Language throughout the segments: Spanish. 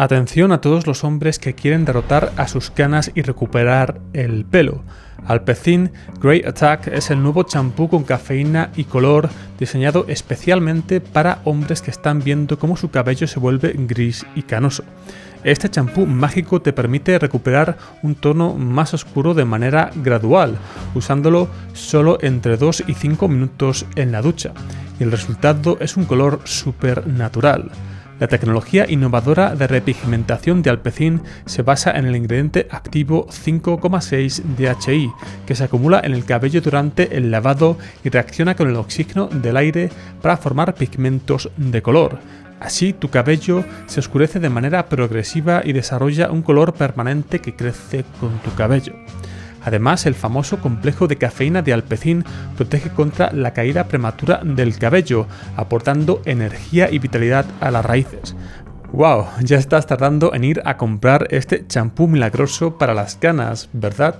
Atención a todos los hombres que quieren derrotar a sus canas y recuperar el pelo. Alpecin Grey Attack es el nuevo champú con cafeína y color diseñado especialmente para hombres que están viendo cómo su cabello se vuelve gris y canoso. Este champú mágico te permite recuperar un tono más oscuro de manera gradual, usándolo solo entre 2 y 5 minutos en la ducha, y el resultado es un color súper natural. La tecnología innovadora de repigmentación de alpecin se basa en el ingrediente activo 5,6 DHI, que se acumula en el cabello durante el lavado y reacciona con el oxígeno del aire para formar pigmentos de color. Así tu cabello se oscurece de manera progresiva y desarrolla un color permanente que crece con tu cabello. Además, el famoso complejo de cafeína de alpecín protege contra la caída prematura del cabello, aportando energía y vitalidad a las raíces. ¡Wow! Ya estás tardando en ir a comprar este champú milagroso para las canas, ¿verdad?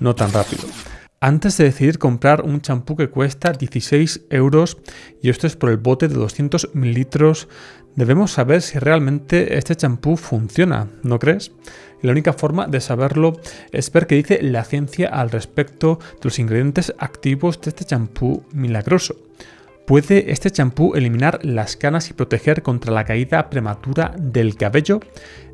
No tan rápido. Antes de decidir comprar un champú que cuesta 16 euros y esto es por el bote de 200 mililitros, debemos saber si realmente este champú funciona, ¿no crees? la única forma de saberlo es ver qué dice la ciencia al respecto de los ingredientes activos de este champú milagroso. ¿Puede este champú eliminar las canas y proteger contra la caída prematura del cabello?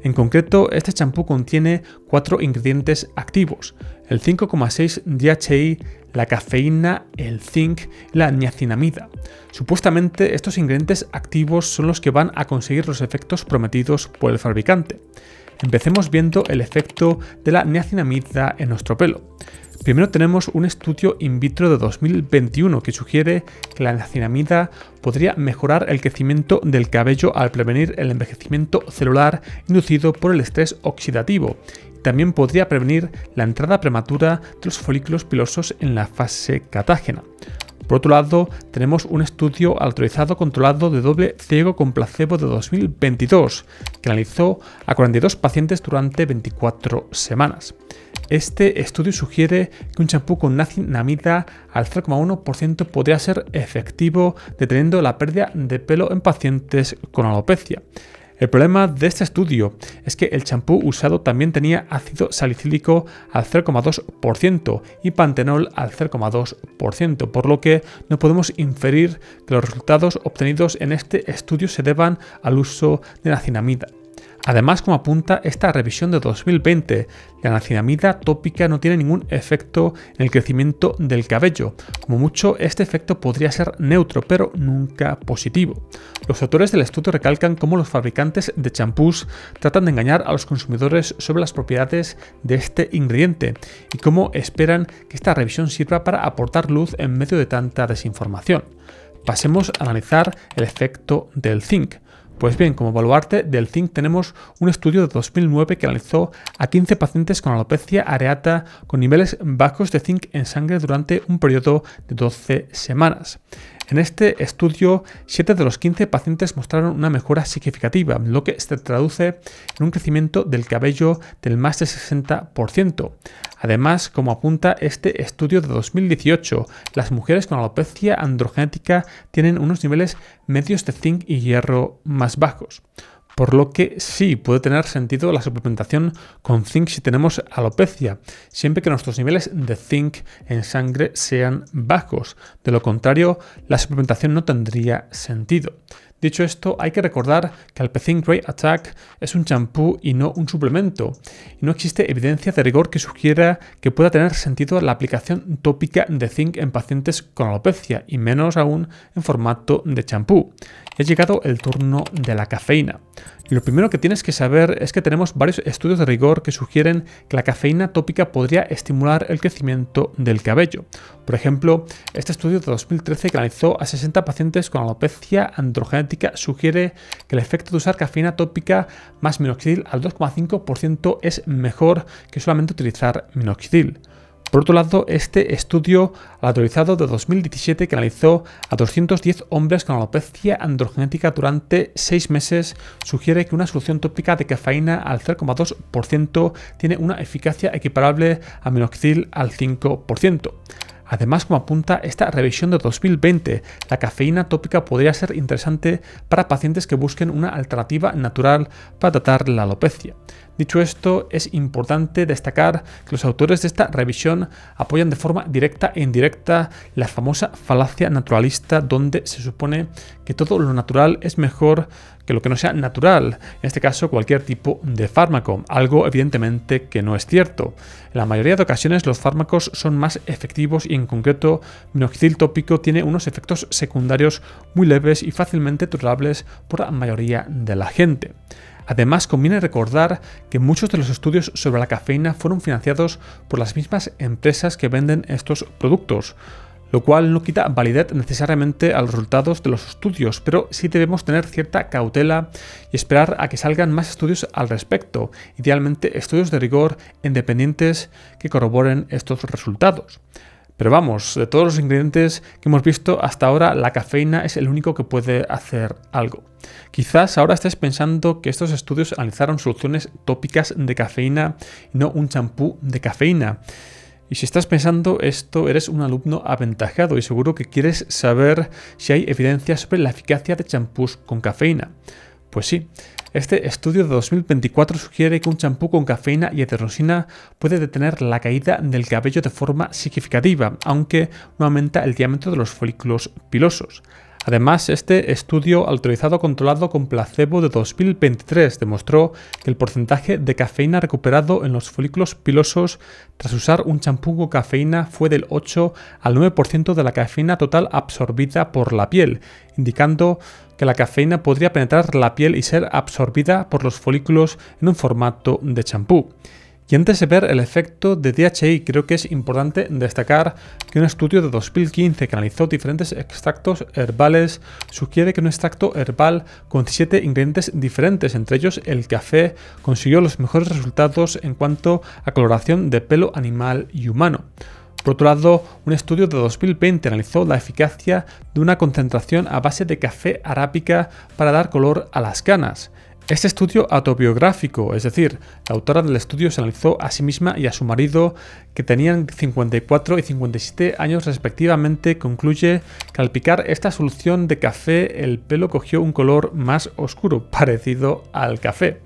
En concreto, este champú contiene cuatro ingredientes activos, el 5,6 DHI, la cafeína, el zinc y la niacinamida. Supuestamente estos ingredientes activos son los que van a conseguir los efectos prometidos por el fabricante. Empecemos viendo el efecto de la niacinamida en nuestro pelo. Primero tenemos un estudio in vitro de 2021 que sugiere que la niacinamida podría mejorar el crecimiento del cabello al prevenir el envejecimiento celular inducido por el estrés oxidativo. También podría prevenir la entrada prematura de los folículos pilosos en la fase catágena. Por otro lado, tenemos un estudio autorizado controlado de doble ciego con placebo de 2022, que analizó a 42 pacientes durante 24 semanas. Este estudio sugiere que un champú con nacinamida al 0,1% podría ser efectivo deteniendo la pérdida de pelo en pacientes con alopecia. El problema de este estudio es que el champú usado también tenía ácido salicílico al 0,2% y pantenol al 0,2%, por lo que no podemos inferir que los resultados obtenidos en este estudio se deban al uso de nacinamida. Además, como apunta esta revisión de 2020, la nacinamida tópica no tiene ningún efecto en el crecimiento del cabello. Como mucho, este efecto podría ser neutro, pero nunca positivo. Los autores del estudio recalcan cómo los fabricantes de champús tratan de engañar a los consumidores sobre las propiedades de este ingrediente y cómo esperan que esta revisión sirva para aportar luz en medio de tanta desinformación. Pasemos a analizar el efecto del zinc. Pues bien, como baluarte del zinc tenemos un estudio de 2009 que analizó a 15 pacientes con alopecia areata con niveles bajos de zinc en sangre durante un periodo de 12 semanas. En este estudio, 7 de los 15 pacientes mostraron una mejora significativa, lo que se traduce en un crecimiento del cabello del más de 60%. Además, como apunta este estudio de 2018, las mujeres con alopecia androgenética tienen unos niveles medios de zinc y hierro más bajos. Por lo que sí puede tener sentido la suplementación con zinc si tenemos alopecia, siempre que nuestros niveles de zinc en sangre sean bajos. De lo contrario, la suplementación no tendría sentido. Dicho esto, hay que recordar que Alpecin Grey Attack es un champú y no un suplemento, y no existe evidencia de rigor que sugiera que pueda tener sentido la aplicación tópica de zinc en pacientes con alopecia, y menos aún en formato de champú. Ya ha llegado el turno de la cafeína. Lo primero que tienes que saber es que tenemos varios estudios de rigor que sugieren que la cafeína tópica podría estimular el crecimiento del cabello. Por ejemplo, este estudio de 2013 que analizó a 60 pacientes con alopecia androgenética sugiere que el efecto de usar cafeína tópica más minoxidil al 2,5% es mejor que solamente utilizar minoxidil. Por otro lado, este estudio autorizado de 2017 que analizó a 210 hombres con alopecia androgenética durante 6 meses sugiere que una solución tópica de cafeína al 0,2% tiene una eficacia equiparable a minoxidil al 5%. Además, como apunta esta revisión de 2020, la cafeína tópica podría ser interesante para pacientes que busquen una alternativa natural para tratar la alopecia. Dicho esto, es importante destacar que los autores de esta revisión apoyan de forma directa e indirecta la famosa falacia naturalista donde se supone que todo lo natural es mejor que lo que no sea natural, en este caso cualquier tipo de fármaco, algo evidentemente que no es cierto. En la mayoría de ocasiones los fármacos son más efectivos y en concreto minoxidil tópico tiene unos efectos secundarios muy leves y fácilmente tolerables por la mayoría de la gente. Además, conviene recordar que muchos de los estudios sobre la cafeína fueron financiados por las mismas empresas que venden estos productos, lo cual no quita validez necesariamente a los resultados de los estudios, pero sí debemos tener cierta cautela y esperar a que salgan más estudios al respecto, idealmente estudios de rigor e independientes que corroboren estos resultados. Pero vamos, de todos los ingredientes que hemos visto hasta ahora, la cafeína es el único que puede hacer algo. Quizás ahora estés pensando que estos estudios analizaron soluciones tópicas de cafeína y no un champú de cafeína. Y si estás pensando esto, eres un alumno aventajado y seguro que quieres saber si hay evidencia sobre la eficacia de champús con cafeína. Pues sí, este estudio de 2024 sugiere que un champú con cafeína y eterosina puede detener la caída del cabello de forma significativa, aunque no aumenta el diámetro de los folículos pilosos. Además, este estudio autorizado controlado con placebo de 2023 demostró que el porcentaje de cafeína recuperado en los folículos pilosos tras usar un champú con cafeína fue del 8 al 9% de la cafeína total absorbida por la piel, indicando que la cafeína podría penetrar la piel y ser absorbida por los folículos en un formato de champú. Y antes de ver el efecto de DHI, creo que es importante destacar que un estudio de 2015 que analizó diferentes extractos herbales sugiere que un extracto herbal con 7 ingredientes diferentes, entre ellos el café, consiguió los mejores resultados en cuanto a coloración de pelo animal y humano. Por otro lado, un estudio de 2020 analizó la eficacia de una concentración a base de café arábica para dar color a las canas. Este estudio autobiográfico, es decir, la autora del estudio se analizó a sí misma y a su marido, que tenían 54 y 57 años respectivamente, concluye que al picar esta solución de café el pelo cogió un color más oscuro, parecido al café.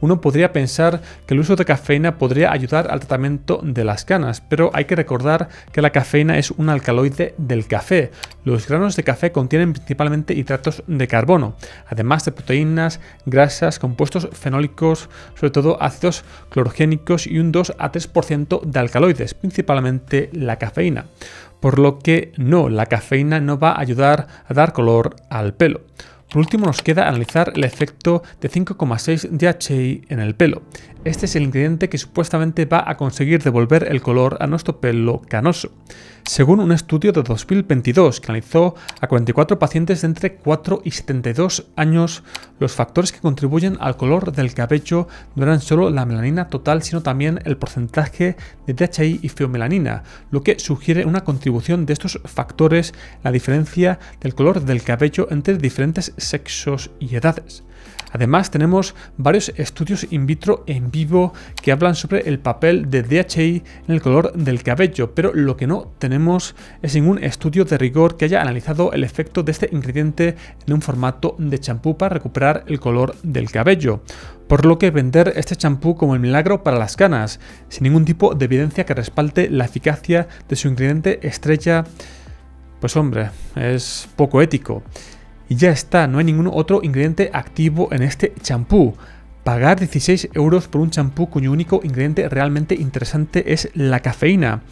Uno podría pensar que el uso de cafeína podría ayudar al tratamiento de las canas, pero hay que recordar que la cafeína es un alcaloide del café. Los granos de café contienen principalmente hidratos de carbono, además de proteínas, grasas, compuestos fenólicos, sobre todo ácidos clorogénicos y un 2 a 3% de alcaloides, principalmente la cafeína. Por lo que no, la cafeína no va a ayudar a dar color al pelo. Por último nos queda analizar el efecto de 5,6 DHI en el pelo. Este es el ingrediente que supuestamente va a conseguir devolver el color a nuestro pelo canoso. Según un estudio de 2022 que analizó a 44 pacientes de entre 4 y 72 años, los factores que contribuyen al color del cabello no eran solo la melanina total, sino también el porcentaje de DHI y feomelanina, lo que sugiere una contribución de estos factores a la diferencia del color del cabello entre diferentes sexos y edades. Además, tenemos varios estudios in vitro en vivo que hablan sobre el papel de DHI en el color del cabello, pero lo que no tenemos es ningún estudio de rigor que haya analizado el efecto de este ingrediente en un formato de champú para recuperar el color del cabello. Por lo que vender este champú como el milagro para las ganas, sin ningún tipo de evidencia que respalte la eficacia de su ingrediente estrella, pues hombre, es poco ético. Y ya está, no hay ningún otro ingrediente activo en este champú. Pagar 16 euros por un champú cuyo único ingrediente realmente interesante es la cafeína.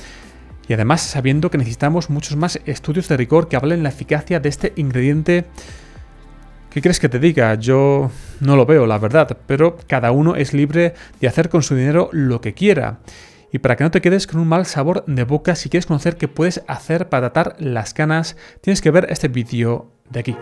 Y además sabiendo que necesitamos muchos más estudios de rigor que hablen la eficacia de este ingrediente. ¿Qué crees que te diga? Yo no lo veo, la verdad, pero cada uno es libre de hacer con su dinero lo que quiera. Y para que no te quedes con un mal sabor de boca, si quieres conocer qué puedes hacer para tratar las canas, tienes que ver este vídeo de aquí.